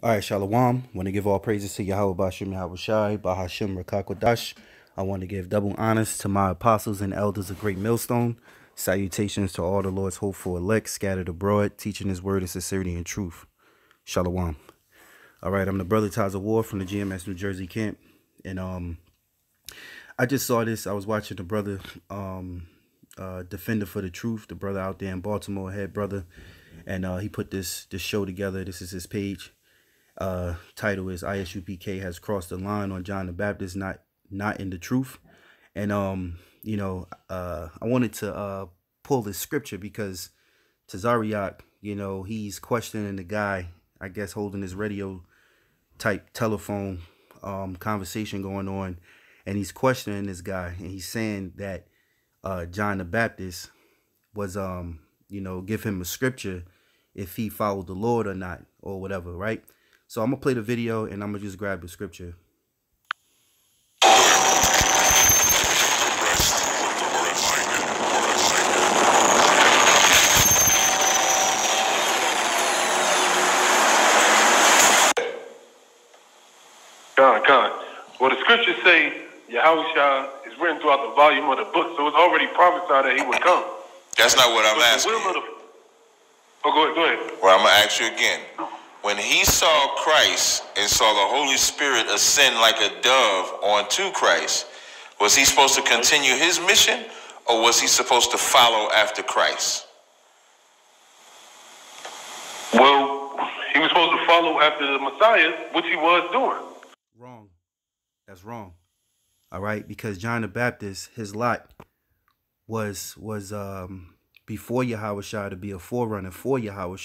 All right, Shalom. Want to give all praises to Yahweh Bashim Yahushai, Bahashim Rakakwadash. I want to give double honors to my apostles and elders of Great Millstone. Salutations to all the Lord's hopeful elect scattered abroad, teaching his word in sincerity and truth. Shalom. All right, I'm the brother Taza War from the GMS New Jersey camp. And um I just saw this. I was watching the brother um uh Defender for the Truth, the brother out there in Baltimore, head brother. And uh he put this this show together. This is his page uh, title is ISUPK has crossed the line on John the Baptist, not not in the truth. And um, you know, uh, I wanted to uh, pull this scripture because Tazariak, you know, he's questioning the guy, I guess, holding his radio type telephone um, conversation going on, and he's questioning this guy, and he's saying that uh, John the Baptist was, um, you know, give him a scripture if he followed the Lord or not, or whatever, right? So I'm gonna play the video and I'm gonna just grab the scripture. God, God. Well, the scriptures say Yahweh is written throughout the volume of the book, so it's already prophesied that he would come. That's not what I'm but asking. The will of the... Oh, go ahead, go ahead. Well, I'm going to ask you again when he saw Christ and saw the Holy Spirit ascend like a dove onto Christ, was he supposed to continue his mission or was he supposed to follow after Christ? Well, he was supposed to follow after the Messiah, which he was doing. Wrong. That's wrong. All right, because John the Baptist, his lot was was um before Yahweh to be a forerunner for Yahweh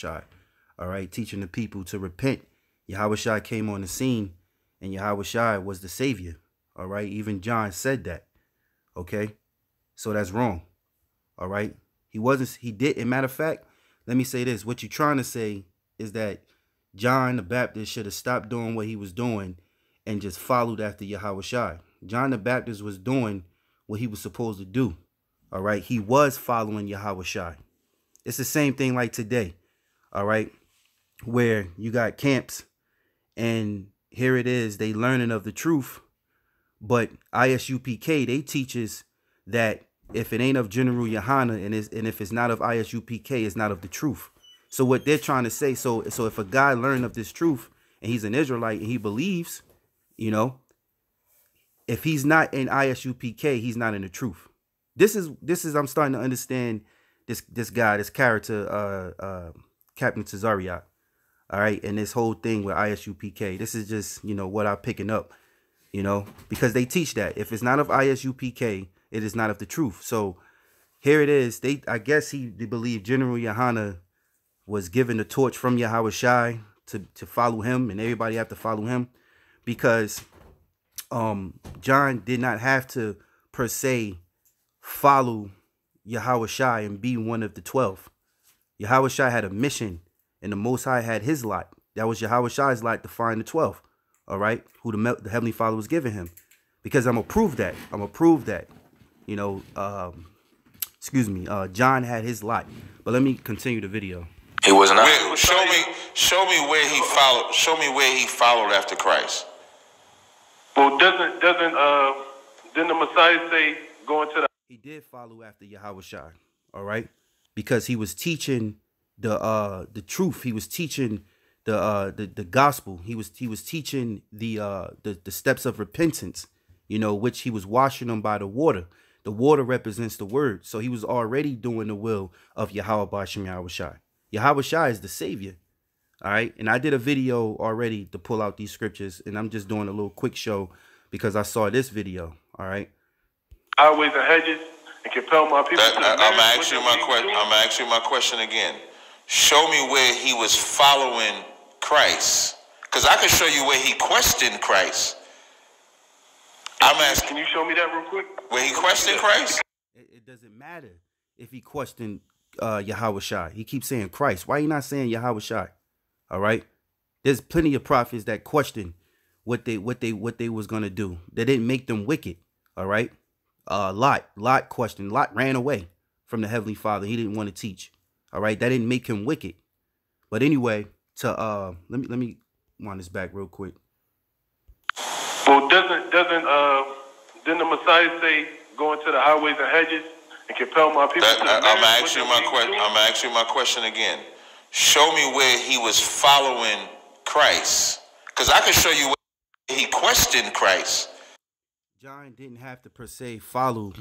all right, teaching the people to repent. Yahweh Shai came on the scene and Yahweh Shai was the savior, all right? Even John said that, okay? So that's wrong, all right? He wasn't, he did, and matter of fact, let me say this, what you're trying to say is that John the Baptist should have stopped doing what he was doing and just followed after Yahweh Shai. John the Baptist was doing what he was supposed to do, all right? He was following Yahweh Shai. It's the same thing like today, all right? where you got camps and here it is they learning of the truth but isupk they teaches that if it ain't of general Yahana and, and if it's not of isupk it's not of the truth so what they're trying to say so so if a guy learn of this truth and he's an israelite and he believes you know if he's not in isupk he's not in the truth this is this is i'm starting to understand this this guy this character uh uh captain cesariot all right and this whole thing with isupk this is just you know what i'm picking up you know because they teach that if it's not of isupk it is not of the truth so here it is they i guess he they general Yohana was given the torch from yahweh shai to, to follow him and everybody have to follow him because um john did not have to per se follow Yahweh Shai and be one of the 12. Yahweh Shai had a mission and the Most High had his lot. That was Yahweh Shai's lot to find the 12. All right. Who the, the Heavenly Father was giving him. Because I'm going to prove that. I'm going to prove that. You know, um, excuse me, uh, John had his lot. But let me continue the video. He was not. Wait, show me, show me where he followed. Show me where he followed after Christ. Well, doesn't doesn't uh, didn't the Messiah say going to the? He did follow after Yahweh Shai. All right, because he was teaching the uh the truth. He was teaching the uh the, the gospel. He was he was teaching the uh the, the steps of repentance, you know, which he was washing them by the water. The water represents the word. So he was already doing the will of Yahweh Bashem Yahushai. Yahweh Shai is the savior. All right. And I did a video already to pull out these scriptures, and I'm just doing a little quick show because I saw this video. All right. I Highways the hedges and compel my people. That, I, am asking my question. I'm asking you my question again show me where he was following Christ. Because I can show you where he questioned Christ. I'm asking. Can you show me that real quick? Where he questioned Christ? It, it doesn't matter if he questioned uh, Yahweh Shai. He keeps saying Christ. Why are you not saying Yahweh Shai? All right. There's plenty of prophets that question what they what they what they was gonna do. They didn't make them wicked. All right. Uh, Lot Lot questioned. Lot ran away from the Heavenly Father. He didn't want to teach. All right, that didn't make him wicked. But anyway, to uh, let me let me wind this back real quick. Well, doesn't doesn't uh, didn't the Messiah say go into the highways and hedges and compel my people? That, to I, am asking my question. I'm asking my question again. Show me where he was following Christ, because I can show you where he questioned Christ. John didn't have to per se follow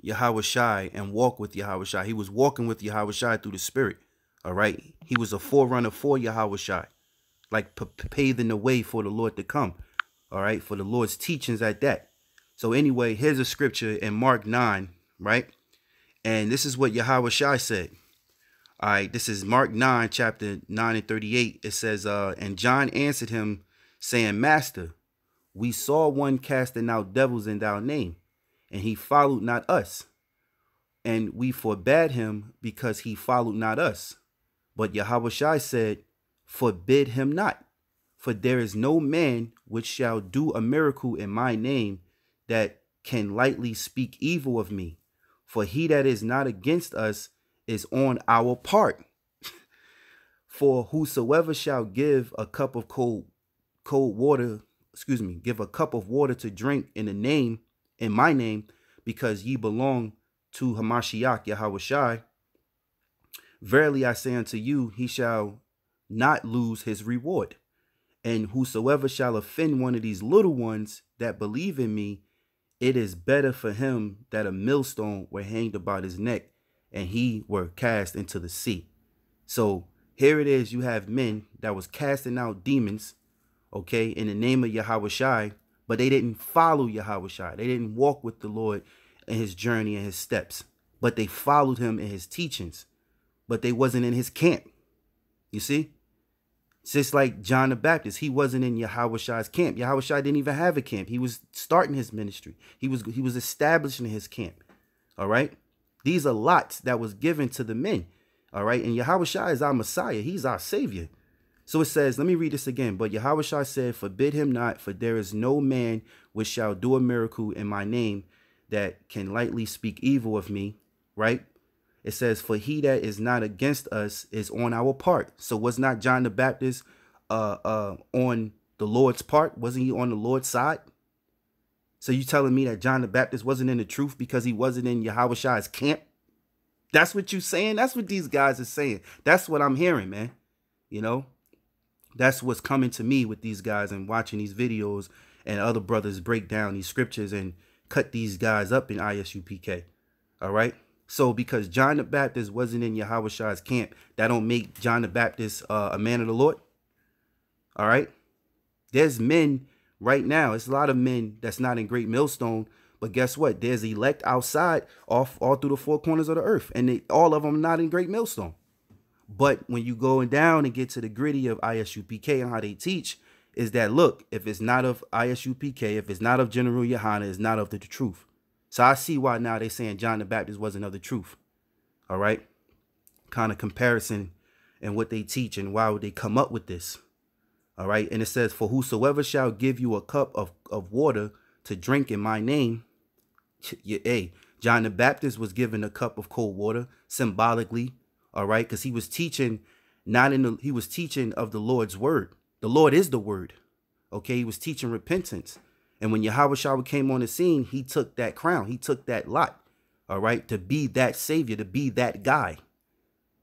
Yahweh Shai and walk with Yahweh Shai. He was walking with Yahweh Shai through the spirit. All right. He was a forerunner for Yahweh Shai, like paving the way for the Lord to come. All right. For the Lord's teachings at that. So anyway, here's a scripture in Mark 9, right? And this is what Yahweh Shai said. All right, this is Mark 9, chapter 9 and 38. It says, uh, and John answered him, saying, Master, we saw one casting out devils in thy name, and he followed not us. And we forbade him because he followed not us. But Yahweh said, Forbid him not, for there is no man which shall do a miracle in my name that can lightly speak evil of me. For he that is not against us is on our part. For whosoever shall give a cup of cold cold water, excuse me, give a cup of water to drink in the name in my name, because ye belong to Hamashiach Yahweh Shai. Verily I say unto you, he shall not lose his reward. And whosoever shall offend one of these little ones that believe in me, it is better for him that a millstone were hanged about his neck and he were cast into the sea. So here it is, you have men that was casting out demons, okay, in the name of Yahweh Shai, but they didn't follow Yahweh They didn't walk with the Lord in his journey and his steps, but they followed him in his teachings, but they wasn't in his camp. You see? It's just like John the Baptist, he wasn't in Shai's camp. Yahweh didn't even have a camp. He was starting his ministry. He was he was establishing his camp. All right? These are lots that was given to the men. All right? And Yahweh is our Messiah. He's our savior. So it says, let me read this again. But Yahushua said, Forbid him not, for there is no man which shall do a miracle in my name that can lightly speak evil of me, right? It says, For he that is not against us is on our part. So was not John the Baptist uh, uh, on the Lord's part? Wasn't he on the Lord's side? So you telling me that John the Baptist wasn't in the truth because he wasn't in Yahushua's camp? That's what you saying? That's what these guys are saying. That's what I'm hearing, man. You know? that's what's coming to me with these guys and watching these videos and other brothers break down these scriptures and cut these guys up in ISUPK. All right. So because John the Baptist wasn't in Yahushua's camp, that don't make John the Baptist uh, a man of the Lord. All right. There's men right now. It's a lot of men that's not in Great Millstone. But guess what? There's elect outside off all through the four corners of the earth. And they, all of them not in Great Millstone. But when you going down and get to the gritty of ISUPK and how they teach, is that look, if it's not of ISUPK, if it's not of General Yohana, it's not of the, truth. So I see why now they saying John the Baptist wasn't of the truth. All right. Kind of comparison and what they teach and why would they come up with this. All right. And it says, For whosoever shall give you a cup of, of water to drink in my name, yeah, hey, John the Baptist was given a cup of cold water symbolically all right because he was teaching not in the he was teaching of the lord's word the lord is the word okay he was teaching repentance and when yahweh came on the scene he took that crown he took that lot all right to be that savior to be that guy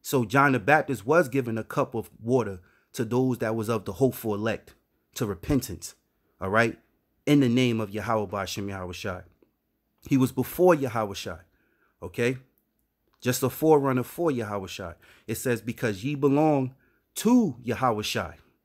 so john the baptist was given a cup of water to those that was of the hopeful elect to repentance all right in the name of yahweh Bashem yahweh he was before yahweh okay just a forerunner for Yahweh It says, Because ye belong to Yahweh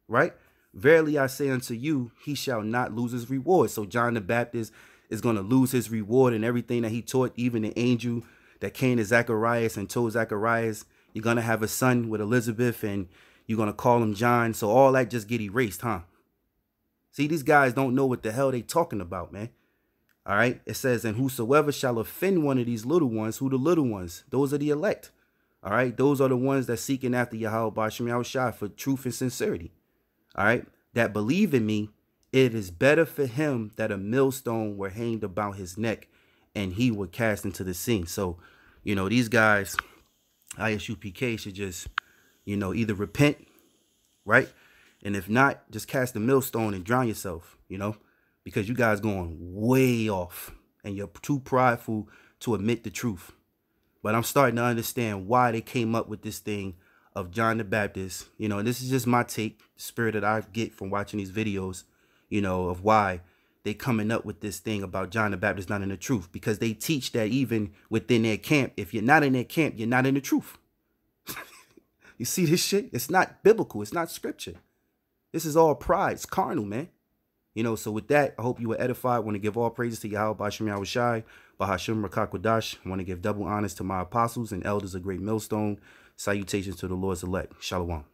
right? Verily I say unto you, he shall not lose his reward. So John the Baptist is going to lose his reward and everything that he taught, even the angel that came to Zacharias and told Zacharias, You're going to have a son with Elizabeth and you're going to call him John. So all that just get erased, huh? See, these guys don't know what the hell they talking about, man. All right. It says, and whosoever shall offend one of these little ones, who the little ones? Those are the elect. All right. Those are the ones that seeking after Yahweh Bashem Shai for truth and sincerity. All right. That believe in me, it is better for him that a millstone were hanged about his neck and he were cast into the sea. So, you know, these guys, ISUPK should just, you know, either repent, right? And if not, just cast a millstone and drown yourself, you know? because you guys going way off and you're too prideful to admit the truth. But I'm starting to understand why they came up with this thing of John the Baptist. You know, this is just my take, spirit that I get from watching these videos, you know, of why they coming up with this thing about John the Baptist not in the truth. Because they teach that even within their camp, if you're not in their camp, you're not in the truth. you see this shit? It's not biblical. It's not scripture. This is all pride. It's carnal, man. You know, so with that, I hope you were edified. I want to give all praises to Yahweh Bashem Yahushai, Bahashim Rakakwadash. I want to give double honors to my apostles and elders of Great Millstone. Salutations to the Lord's elect. Shalom.